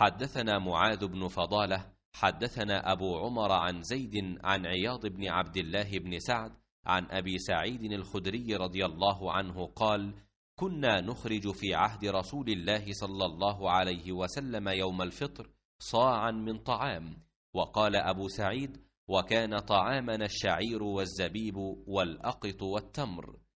حدثنا معاذ بن فضالة حدثنا أبو عمر عن زيد عن عياض بن عبد الله بن سعد عن أبي سعيد الخدري رضي الله عنه قال كنا نخرج في عهد رسول الله صلى الله عليه وسلم يوم الفطر صاعا من طعام وقال أبو سعيد وكان طعامنا الشعير والزبيب والأقط والتمر